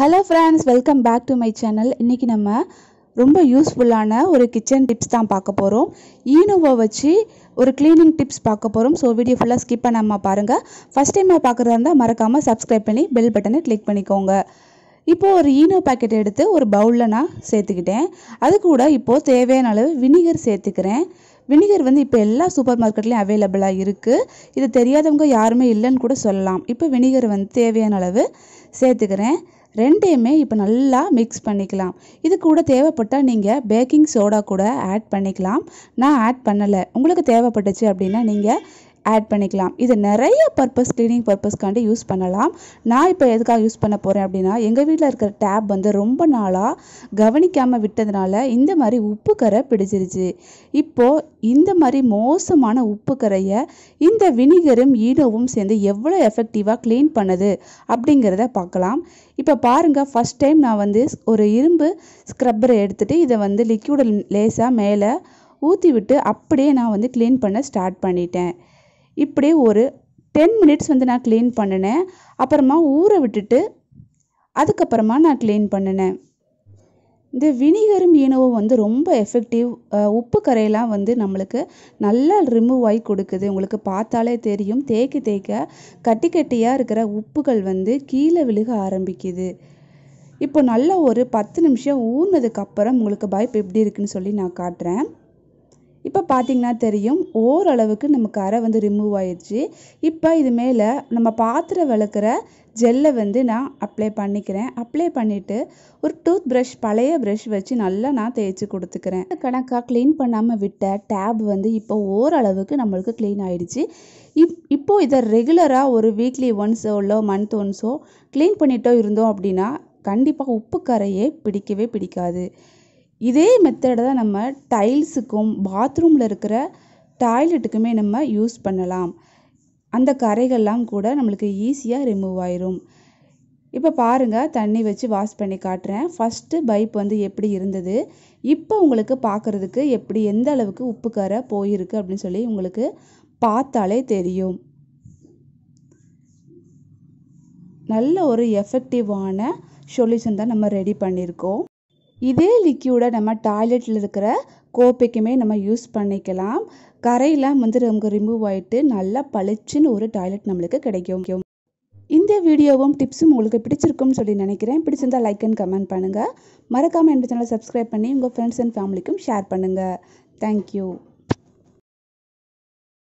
hello friends welcome back to my channel இன்றைக்கி நம்ம ரொம்ப யூஸ்ஃபுல்லான ஒரு கிச்சன் டிப்ஸ் தான் பார்க்க போகிறோம் ஈனோவை வச்சு ஒரு க்ளீனிங் டிப்ஸ் பார்க்க போகிறோம் ஸோ வீடியோ ஃபுல்லாக ஸ்கிப் பண்ணாமல் பாருங்கள் ஃபஸ்ட் டைமாக பார்க்குறதா இருந்தால் மறக்காமல் சப்ஸ்கிரைப் பண்ணி பெல் பட்டனை கிளிக் பண்ணிக்கோங்க இப்போது ஒரு ஈனோ பாக்கெட் எடுத்து ஒரு பவுலில் நான் சேர்த்துக்கிட்டேன் அது கூட இப்போது தேவையான அளவு வினிகர் சேர்த்துக்கிறேன் வினிகர் வந்து இப்போ எல்லா சூப்பர் மார்க்கெட்லேயும் அவைலபிளாக இருக்குது இது தெரியாதவங்க யாருமே இல்லைன்னு கூட சொல்லலாம் இப்போ வினிகர் வந்து தேவையான அளவு சேர்த்துக்கிறேன் ரெண்டையுமே இப்போ நல்லா மிக்ஸ் பண்ணிக்கலாம் இது கூட தேவைப்பட்டால் நீங்கள் பேக்கிங் சோடா கூட ஆட் பண்ணிக்கலாம் நான் ஆட் பண்ணலை உங்களுக்கு தேவைப்பட்டுச்சு அப்படின்னா நீங்கள் ஆட் பண்ணிக்கலாம் இது நிறைய பர்பஸ் க்ளீனிங் பர்பஸ்க்காண்டி யூஸ் பண்ணலாம் நான் இப்போ எதுக்காக யூஸ் பண்ண போகிறேன் அப்படின்னா எங்கள் வீட்டில் இருக்கிற டேப் வந்து ரொம்ப நாளாக கவனிக்காமல் விட்டதுனால இந்த மாதிரி உப்பு கரை பிடிச்சிருச்சு இப்போது இந்த மாதிரி மோசமான உப்பு கரையை இந்த வினிகரும் ஈனோவும் சேர்ந்து எவ்வளோ எஃபெக்டிவாக க்ளீன் பண்ணுது அப்படிங்கிறத பார்க்கலாம் இப்போ பாருங்கள் ஃபஸ்ட் டைம் நான் வந்து ஒரு இரும்பு ஸ்க்ரப்பரை எடுத்துகிட்டு இதை வந்து லிக்யூட லேசாக மேலே ஊற்றி விட்டு அப்படியே நான் வந்து க்ளீன் பண்ண ஸ்டார்ட் பண்ணிட்டேன் இப்படி ஒரு டென் மினிட்ஸ் வந்து நான் க்ளீன் பண்ணினேன் அப்புறமா ஊற விட்டுட்டு அதுக்கப்புறமா நான் க்ளீன் பண்ணினேன் இந்த வினிகரும் மீனவும் வந்து ரொம்ப எஃபெக்டிவ் உப்பு கரையெல்லாம் வந்து நம்மளுக்கு நல்லா ரிமூவ் ஆகி கொடுக்குது உங்களுக்கு பார்த்தாலே தெரியும் தேய்க்க தேய்க்க கட்டி கட்டியாக இருக்கிற உப்புகள் வந்து கீழே விழுக ஆரம்பிக்குது இப்போ நல்லா ஒரு பத்து நிமிஷம் ஊறினதுக்கப்புறம் உங்களுக்கு பைப் எப்படி இருக்குன்னு சொல்லி நான் காட்டுறேன் இப்போ பார்த்தீங்கன்னா தெரியும் ஓரளவுக்கு நம்ம கரை வந்து ரிமூவ் ஆயிடுச்சு இப்போ இது மேலே நம்ம பாத்திரம் விளக்குற ஜெல்லை வந்து நான் அப்ளை பண்ணிக்கிறேன் அப்ளை பண்ணிவிட்டு ஒரு டூத் ப்ரஷ் பழைய ப்ரஷ் வச்சு நல்லா நான் தேய்ச்சி கொடுத்துக்கிறேன் கணக்காக க்ளீன் பண்ணாமல் விட்ட டேப் வந்து இப்போ ஓரளவுக்கு நம்மளுக்கு க்ளீன் ஆகிடுச்சு இப் இப்போது இதை ரெகுலராக ஒரு வீக்லி ஒன்ஸோ இல்லை மந்த் ஒன்ஸோ க்ளீன் பண்ணிட்டோ இருந்தோம் அப்படின்னா கண்டிப்பாக உப்பு கரையே பிடிக்கவே பிடிக்காது இதே மெத்தடை தான் நம்ம டைல்ஸுக்கும் பாத்ரூமில் இருக்கிற டாய்லெட்டுக்குமே நம்ம யூஸ் பண்ணலாம் அந்த கரைகள்லாம் கூட நம்மளுக்கு ஈஸியாக ரிமூவ் ஆயிரும் இப்போ பாருங்கள் தண்ணி வச்சு வாஷ் பண்ணி காட்டுறேன் ஃபஸ்ட்டு பைப் வந்து எப்படி இருந்தது இப்போ உங்களுக்கு பார்க்குறதுக்கு எப்படி எந்த அளவுக்கு உப்பு கரை போயிருக்கு அப்படின்னு சொல்லி உங்களுக்கு பார்த்தாலே தெரியும் நல்ல ஒரு எஃபெக்டிவான சொல்யூஷன் தான் நம்ம ரெடி பண்ணியிருக்கோம் இதே லிக்யூடை நம்ம டாய்லெட்டில் இருக்கிற கோப்பைக்குமே நம்ம யூஸ் பண்ணிக்கலாம் கரையெல்லாம் வந்து நமக்கு ரிமூவ் ஆகிட்டு நல்லா பளிச்சுன்னு ஒரு டாய்லெட் நம்மளுக்கு கிடைக்கும் இந்த வீடியோவும் டிப்ஸும் உங்களுக்கு பிடிச்சிருக்கும்னு சொல்லி நினைக்கிறேன் பிடிச்சிருந்தால் லைக் அண்ட் கமெண்ட் பண்ணுங்கள் மறக்காமல் என்னோட சேனலை சப்ஸ்கிரைப் பண்ணி உங்கள் ஃப்ரெண்ட்ஸ் அண்ட் ஃபேமிலிக்கும் ஷேர் பண்ணுங்கள் தேங்க்யூ